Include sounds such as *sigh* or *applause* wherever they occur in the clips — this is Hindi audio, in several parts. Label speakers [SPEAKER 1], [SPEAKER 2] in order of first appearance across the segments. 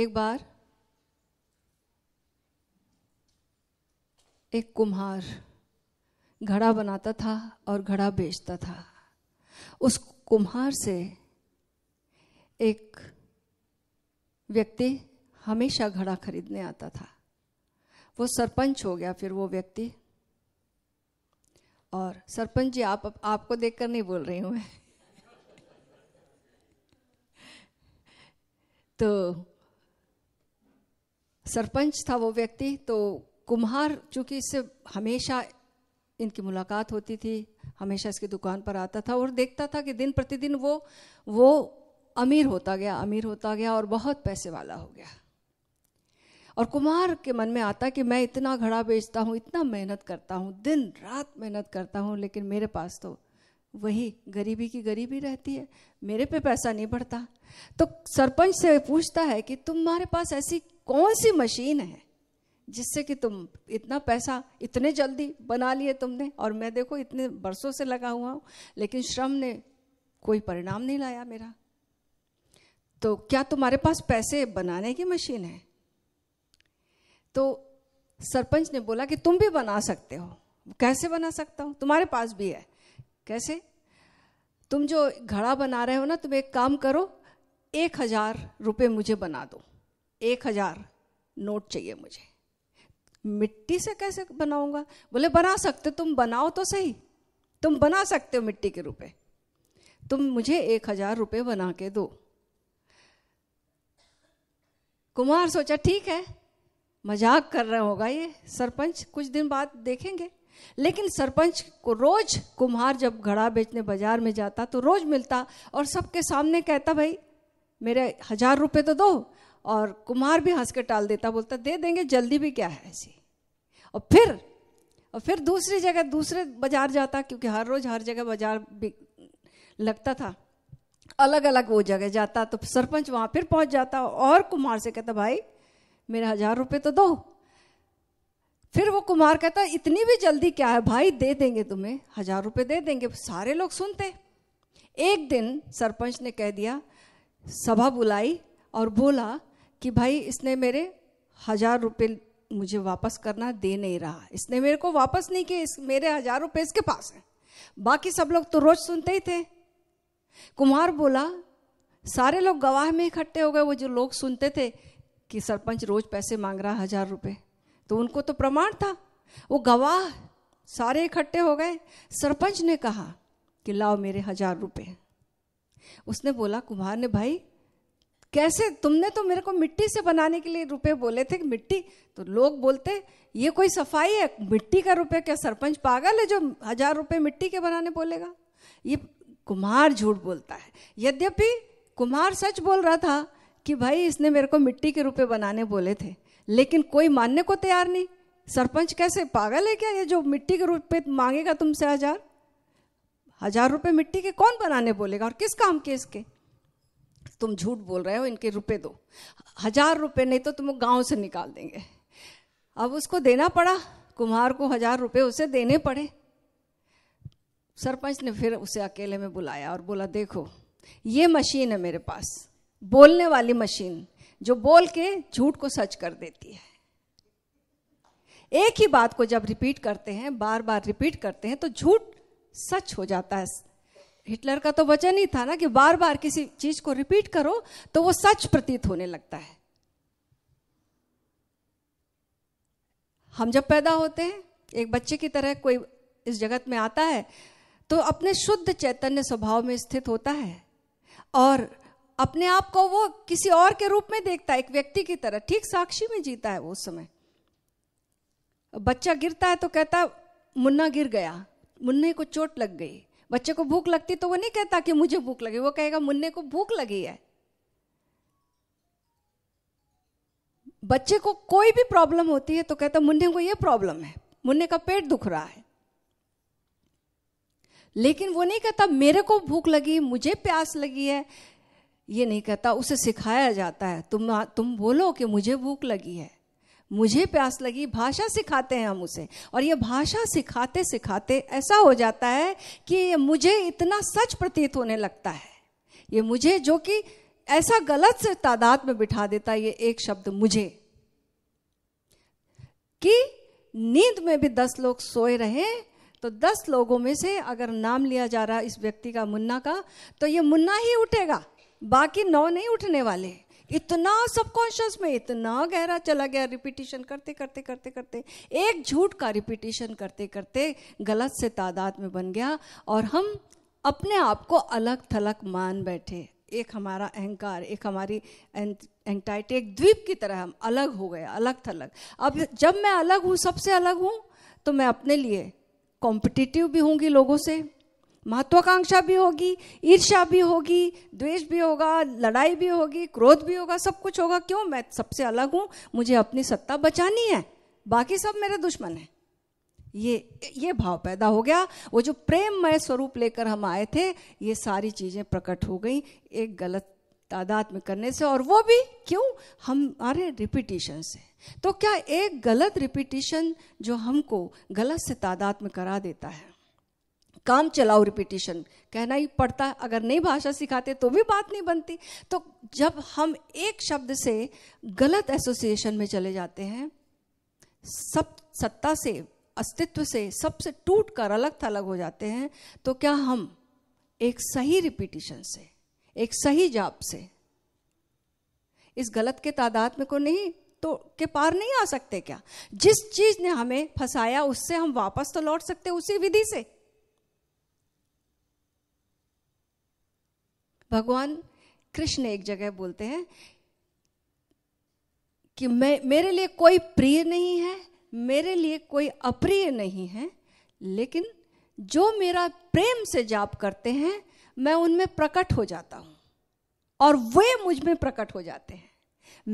[SPEAKER 1] एक बार एक कुम्हार घड़ा बनाता था और घड़ा बेचता था उस कुम्हार से एक व्यक्ति हमेशा घड़ा खरीदने आता था वो सरपंच हो गया फिर वो व्यक्ति और सरपंच जी आप आपको देखकर नहीं बोल रही हूँ मैं *laughs* तो सरपंच था वो व्यक्ति तो कुम्हार चूंकि इससे हमेशा इनकी मुलाकात होती थी हमेशा इसकी दुकान पर आता था और देखता था कि दिन प्रतिदिन वो वो अमीर होता गया अमीर होता गया और बहुत पैसे वाला हो गया और कुमार के मन में आता कि मैं इतना घड़ा बेचता हूँ इतना मेहनत करता हूँ दिन रात मेहनत करता हूँ लेकिन मेरे पास तो वही गरीबी की गरीबी रहती है मेरे पे पैसा नहीं बढ़ता तो सरपंच से पूछता है कि तुम्हारे पास ऐसी कौन सी मशीन है जिससे कि तुम इतना पैसा इतने जल्दी बना लिए तुमने और मैं देखो इतने बरसों से लगा हुआ हूँ लेकिन श्रम ने कोई परिणाम नहीं लाया मेरा तो क्या तुम्हारे पास पैसे बनाने की मशीन है तो सरपंच ने बोला कि तुम भी बना सकते हो कैसे बना सकता हूँ तुम्हारे पास भी है कैसे तुम जो घड़ा बना रहे हो ना तुम एक काम करो एक हज़ार रुपये मुझे बना दो एक हज़ार नोट चाहिए मुझे मिट्टी से कैसे बनाऊंगा बोले बना सकते तुम बनाओ तो सही तुम बना सकते हो मिट्टी के रुपए तुम मुझे एक हज़ार रुपये बना के दो कुमार सोचा ठीक है मजाक कर रहा होगा ये सरपंच कुछ दिन बाद देखेंगे लेकिन सरपंच को रोज कुम्हार जब घड़ा बेचने बाजार में जाता तो रोज मिलता और सबके सामने कहता भाई मेरे हजार रुपए तो दो और कुम्हार भी हंस के टाल देता बोलता दे देंगे जल्दी भी क्या है ऐसी और फिर और फिर दूसरी जगह दूसरे बाजार जाता क्योंकि हर रोज हर जगह बाजार लगता था अलग अलग वो जगह जाता तो सरपंच वहां फिर पहुंच जाता और कुम्हार से कहता भाई मेरे हजार रुपये तो दो फिर वो कुमार कहता इतनी भी जल्दी क्या है भाई दे देंगे तुम्हें हजार रुपये दे देंगे सारे लोग सुनते एक दिन सरपंच ने कह दिया सभा बुलाई और बोला कि भाई इसने मेरे हजार रुपये मुझे वापस करना दे नहीं रहा इसने मेरे को वापस नहीं किया इस मेरे हजार रुपये इसके पास है बाकी सब लोग तो रोज सुनते ही थे कुमार बोला सारे लोग गवाह में इकट्ठे हो गए वो जो लोग सुनते थे कि सरपंच रोज पैसे मांग रहा हजार रुपये तो उनको तो प्रमाण था वो गवाह सारे इकट्ठे हो गए सरपंच ने कहा कि लाओ मेरे हजार रुपये उसने बोला कुम्हार ने भाई कैसे तुमने तो मेरे को मिट्टी से बनाने के लिए रुपए बोले थे मिट्टी तो लोग बोलते ये कोई सफाई है मिट्टी का रुपए क्या सरपंच पागल है जो हजार रुपए मिट्टी के बनाने बोलेगा ये कुमार झूठ बोलता है यद्यपि कुमार सच बोल रहा था कि भाई इसने मेरे को मिट्टी के रुपए बनाने बोले थे लेकिन कोई मानने को तैयार नहीं सरपंच कैसे पागल है क्या ये जो मिट्टी के रूप पे मांगेगा तुमसे हजार हजार रुपए मिट्टी के कौन बनाने बोलेगा और किस काम के इसके तुम झूठ बोल रहे हो इनके रुपए दो हजार रुपए नहीं तो तुम गांव से निकाल देंगे अब उसको देना पड़ा कुम्हार को हजार रुपए उसे देने पड़े सरपंच ने फिर उसे अकेले में बुलाया और बोला देखो ये मशीन है मेरे पास बोलने वाली मशीन जो बोल के झूठ को सच कर देती है एक ही बात को जब रिपीट करते हैं बार बार रिपीट करते हैं तो झूठ सच हो जाता है हिटलर का तो वचन ही था ना कि बार बार किसी चीज को रिपीट करो तो वो सच प्रतीत होने लगता है हम जब पैदा होते हैं एक बच्चे की तरह कोई इस जगत में आता है तो अपने शुद्ध चैतन्य स्वभाव में स्थित होता है और अपने आप को वो किसी और के रूप में देखता है एक व्यक्ति की तरह ठीक साक्षी में जीता है वो उस समय बच्चा गिरता है तो कहता है मुन्ना गिर गया मुन्ने को चोट लग गई बच्चे को भूख लगती तो वो नहीं कहता कि मुझे भूख लगी वो कहेगा मुन्ने को भूख लगी है बच्चे को कोई भी प्रॉब्लम होती है तो कहता मुन्ने को ये प्रॉब्लम है मुन्ने का पेट दुख रहा है लेकिन वो नहीं कहता मेरे को भूख लगी मुझे प्यास लगी है ये नहीं कहता उसे सिखाया जाता है तुम तुम बोलो कि मुझे भूख लगी है मुझे प्यास लगी भाषा सिखाते हैं हम उसे और ये भाषा सिखाते सिखाते ऐसा हो जाता है कि ये मुझे इतना सच प्रतीत होने लगता है ये मुझे जो कि ऐसा गलत से तादाद में बिठा देता है ये एक शब्द मुझे कि नींद में भी दस लोग सोए रहे तो दस लोगों में से अगर नाम लिया जा रहा है इस व्यक्ति का मुन्ना का तो ये मुन्ना ही उठेगा बाकी नौ नहीं उठने वाले इतना सबकॉन्शियस में इतना गहरा चला गया रिपीटिशन करते करते करते करते एक झूठ का रिपीटिशन करते करते गलत से तादाद में बन गया और हम अपने आप को अलग थलग मान बैठे एक हमारा अहंकार एक हमारी एंटाइटी एक द्वीप की तरह हम अलग हो गए अलग थलग अब जब मैं अलग हूँ सबसे अलग हूँ तो मैं अपने लिए कॉम्पिटिटिव भी होंगी लोगों से महत्वाकांक्षा भी होगी ईर्ष्या भी होगी द्वेष भी होगा लड़ाई भी होगी क्रोध भी होगा सब कुछ होगा क्यों मैं सबसे अलग हूँ मुझे अपनी सत्ता बचानी है बाकी सब मेरे दुश्मन हैं ये ये भाव पैदा हो गया वो जो प्रेममय स्वरूप लेकर हम आए थे ये सारी चीज़ें प्रकट हो गई एक गलत तादाद में करने से और वो भी क्यों हमारे रिपीटिशन से तो क्या एक गलत रिपीटिशन जो हमको गलत से तादाद में करा देता है काम चलाओ रिपीटिशन कहना ही पड़ता अगर नई भाषा सिखाते तो भी बात नहीं बनती तो जब हम एक शब्द से गलत एसोसिएशन में चले जाते हैं सब सत्ता से अस्तित्व से सबसे टूट कर अलग थलग हो जाते हैं तो क्या हम एक सही रिपीटिशन से एक सही जाप से इस गलत के तादाद में को नहीं तो के पार नहीं आ सकते क्या जिस चीज ने हमें फंसाया उससे हम वापस तो लौट सकते उसी विधि से भगवान कृष्ण एक जगह बोलते हैं कि मैं मेरे लिए कोई प्रिय नहीं है मेरे लिए कोई अप्रिय नहीं है लेकिन जो मेरा प्रेम से जाप करते हैं मैं उनमें प्रकट हो जाता हूँ और वे मुझ में प्रकट हो जाते हैं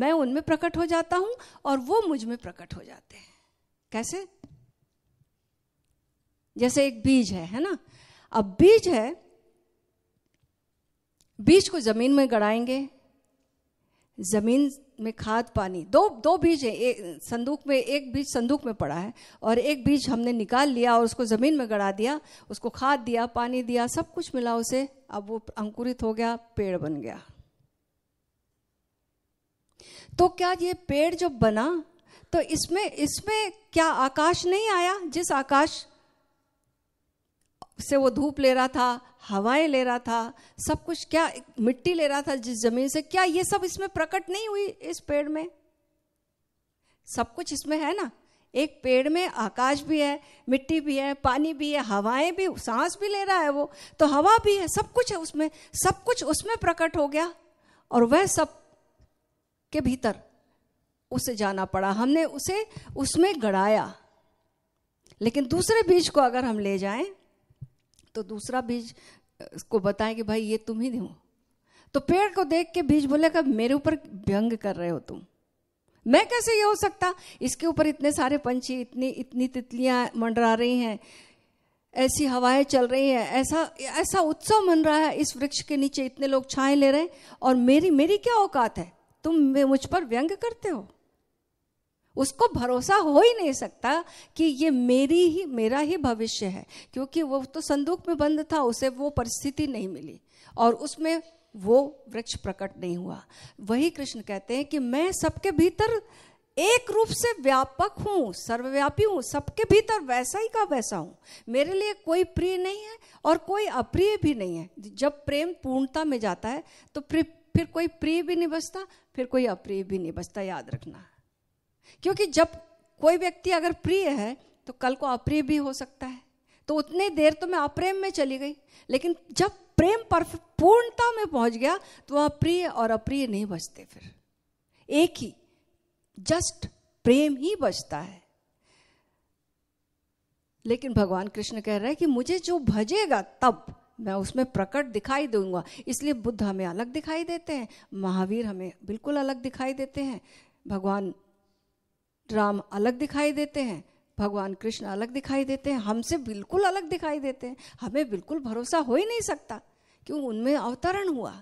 [SPEAKER 1] मैं उनमें प्रकट हो जाता हूँ और वो मुझ में प्रकट हो जाते हैं कैसे जैसे एक बीज है है ना अब बीज है बीज को जमीन में गड़ाएंगे जमीन में खाद पानी दो दो बीज है एक संदूक में एक बीज संदूक में पड़ा है और एक बीज हमने निकाल लिया और उसको ज़मीन में गड़ा दिया उसको खाद दिया पानी दिया सब कुछ मिला उसे अब वो अंकुरित हो गया पेड़ बन गया तो क्या ये पेड़ जो बना तो इसमें इसमें क्या आकाश नहीं आया जिस आकाश से वो धूप ले रहा था हवाएं ले रहा था सब कुछ क्या मिट्टी ले रहा था जिस जमीन से क्या ये सब इसमें प्रकट नहीं हुई इस पेड़ में सब कुछ इसमें है ना एक पेड़ में आकाश भी है मिट्टी भी है पानी भी है हवाएं भी सांस भी ले रहा है वो तो हवा भी है सब कुछ है उसमें सब कुछ उसमें प्रकट हो गया और वह सब के भीतर उसे जाना पड़ा हमने उसे उसमें गड़ाया लेकिन दूसरे बीज को अगर हम ले जाएं तो दूसरा बीज को बताएं कि भाई ये तुम ही हो तो पेड़ को देख के बीज बोलेगा मेरे ऊपर व्यंग कर रहे हो तुम मैं कैसे ये हो सकता इसके ऊपर इतने सारे पंछी इतनी इतनी तितलियां मंडरा रही हैं ऐसी हवाएं चल रही हैं ऐसा ऐसा उत्सव मन रहा है इस वृक्ष के नीचे इतने लोग छाए ले रहे हैं और मेरी मेरी क्या औकात है तुम मुझ पर व्यंग करते हो उसको भरोसा हो ही नहीं सकता कि ये मेरी ही मेरा ही भविष्य है क्योंकि वो तो संदूक में बंद था उसे वो परिस्थिति नहीं मिली और उसमें वो वृक्ष प्रकट नहीं हुआ वही कृष्ण कहते हैं कि मैं सबके भीतर एक रूप से व्यापक हूँ सर्वव्यापी हूँ सबके भीतर वैसा ही का वैसा हूँ मेरे लिए कोई प्रिय नहीं है और कोई अप्रिय भी नहीं है जब प्रेम पूर्णता में जाता है तो फिर कोई प्रिय भी नहीं बचता फिर कोई अप्रिय भी नहीं बचता याद रखना क्योंकि जब कोई व्यक्ति अगर प्रिय है तो कल को अप्रिय भी हो सकता है तो उतनी देर तो मैं अप्रेम में चली गई लेकिन जब प्रेम पर पूर्णता में पहुंच गया तो वह प्रिय और अप्रिय नहीं बचते फिर एक ही जस्ट प्रेम ही बचता है लेकिन भगवान कृष्ण कह रहे हैं कि मुझे जो भजेगा तब मैं उसमें प्रकट दिखाई दूंगा इसलिए बुद्ध हमें अलग दिखाई देते हैं महावीर हमें बिल्कुल अलग दिखाई देते हैं भगवान राम अलग दिखाई देते हैं भगवान कृष्ण अलग दिखाई देते हैं हमसे बिल्कुल अलग दिखाई देते हैं हमें बिल्कुल भरोसा हो ही नहीं सकता क्यों उनमें अवतरण हुआ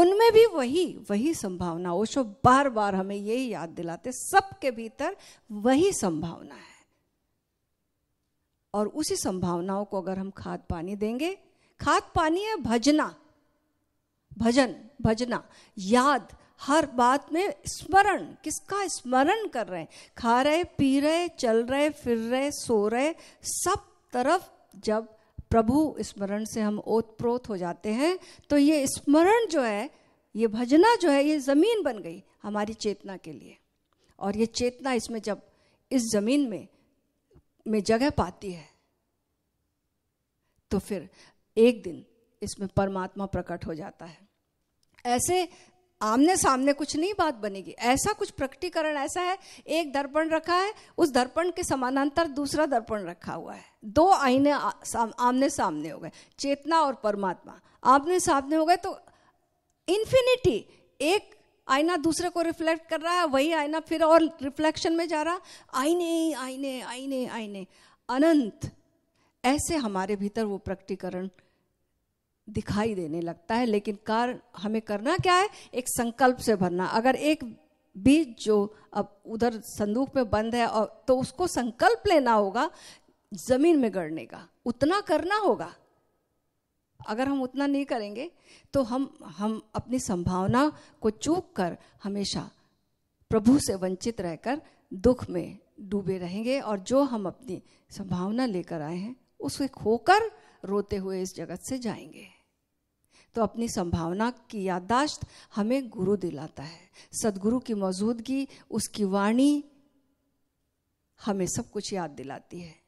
[SPEAKER 1] उनमें भी वही वही संभावना ओशो बार बार हमें यही याद दिलाते सबके भीतर वही संभावना है और उसी संभावनाओं को अगर हम खाद पानी देंगे खाद पानी है भजना भजन भजना याद हर बात में स्मरण किसका स्मरण कर रहे हैं खा रहे पी रहे चल रहे फिर रहे सो रहे सब तरफ जब प्रभु स्मरण से हम ओतप्रोत हो जाते हैं तो ये स्मरण जो है ये भजना जो है ये ज़मीन बन गई हमारी चेतना के लिए और ये चेतना इसमें जब इस ज़मीन में में जगह पाती है तो फिर एक दिन इसमें परमात्मा प्रकट हो जाता है ऐसे आमने सामने कुछ नहीं बात बनेगी ऐसा कुछ प्रकटीकरण ऐसा है एक दर्पण रखा है उस दर्पण के समानांतर दूसरा दर्पण रखा हुआ है दो आईने साम, आमने सामने हो गए चेतना और परमात्मा आमने सामने हो गए तो इन्फिनिटी एक आईना दूसरे को रिफ्लेक्ट कर रहा है वही आईना फिर और रिफ्लेक्शन में जा रहा आईने आईने आईने आईने अनंत ऐसे हमारे भीतर वो प्रकटीकरण दिखाई देने लगता है लेकिन कार हमें करना क्या है एक संकल्प से भरना अगर एक बीज जो अब उधर संदूक में बंद है और तो उसको संकल्प लेना होगा जमीन में गड़ने का उतना करना होगा अगर हम उतना नहीं करेंगे तो हम हम अपनी संभावना को चूक कर हमेशा प्रभु से वंचित रहकर दुख में डूबे रहेंगे और जो हम अपनी संभावना लेकर आए हैं उसे खोकर रोते हुए इस जगत से जाएंगे तो अपनी संभावना की याददाश्त हमें गुरु दिलाता है सदगुरु की मौजूदगी उसकी वाणी हमें सब कुछ याद दिलाती है